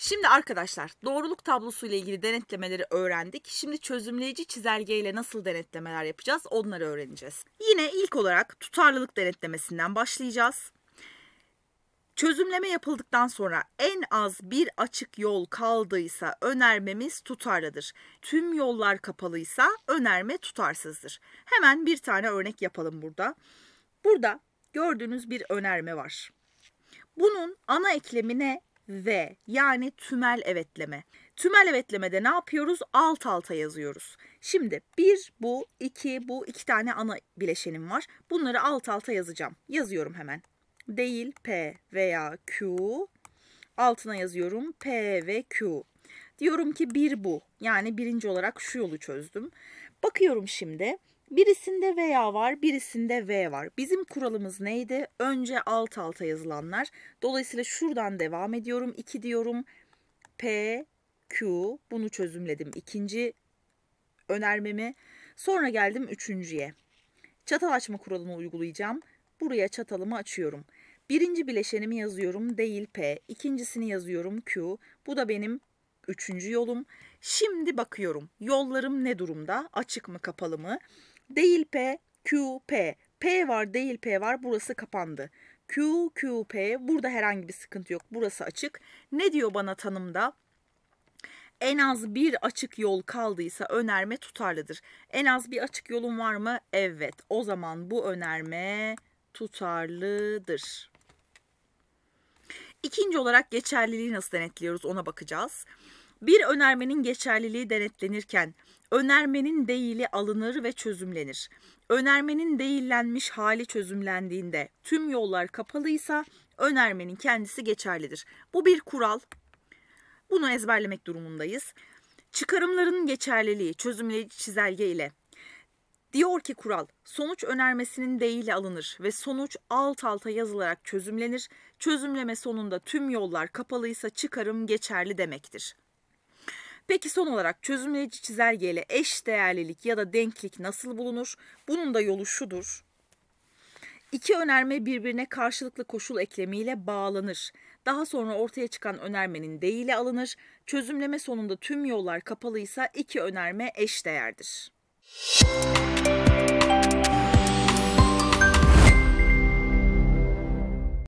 Şimdi arkadaşlar doğruluk tablosu ile ilgili denetlemeleri öğrendik. Şimdi çözümleyici çizelge ile nasıl denetlemeler yapacağız onları öğreneceğiz. Yine ilk olarak tutarlılık denetlemesinden başlayacağız. Çözümleme yapıldıktan sonra en az bir açık yol kaldıysa önermemiz tutarlıdır. Tüm yollar kapalıysa önerme tutarsızdır. Hemen bir tane örnek yapalım burada. Burada gördüğünüz bir önerme var. Bunun ana eklemine ve yani tümel evetleme. Tümel evetlemede ne yapıyoruz? Alt alta yazıyoruz. Şimdi bir bu, iki bu, iki tane ana bileşenim var. Bunları alt alta yazacağım. Yazıyorum hemen. Değil P veya Q. Altına yazıyorum P ve Q. Diyorum ki bir bu. Yani birinci olarak şu yolu çözdüm. Bakıyorum şimdi Birisinde V var, birisinde V var. Bizim kuralımız neydi? Önce alt alta yazılanlar. Dolayısıyla şuradan devam ediyorum. 2 diyorum. P, Q. Bunu çözümledim. İkinci önermemi. Sonra geldim üçüncüye. Çatal açma kuralını uygulayacağım. Buraya çatalımı açıyorum. Birinci bileşenimi yazıyorum değil P. İkincisini yazıyorum Q. Bu da benim üçüncü yolum. Şimdi bakıyorum yollarım ne durumda? Açık mı kapalı mı? Değil P, Q, P. P var değil P var burası kapandı. Q, Q, P burada herhangi bir sıkıntı yok burası açık. Ne diyor bana tanımda? En az bir açık yol kaldıysa önerme tutarlıdır. En az bir açık yolun var mı? Evet. O zaman bu önerme tutarlıdır. İkinci olarak geçerliliği nasıl denetliyoruz ona bakacağız. Bir önermenin geçerliliği denetlenirken önermenin değili alınır ve çözümlenir. Önermenin değillenmiş hali çözümlendiğinde tüm yollar kapalıysa önermenin kendisi geçerlidir. Bu bir kural. Bunu ezberlemek durumundayız. Çıkarımların geçerliliği çözümleyici çizelge ile Diyor ki kural, sonuç önermesinin değili alınır ve sonuç alt alta yazılarak çözümlenir. Çözümleme sonunda tüm yollar kapalıysa çıkarım geçerli demektir. Peki son olarak çözümleyici çizelgeyle eş değerlilik ya da denklik nasıl bulunur? Bunun da yolu şudur. İki önerme birbirine karşılıklı koşul eklemiyle bağlanır. Daha sonra ortaya çıkan önermenin değili alınır. Çözümleme sonunda tüm yollar kapalıysa iki önerme eş değerdir. Müzik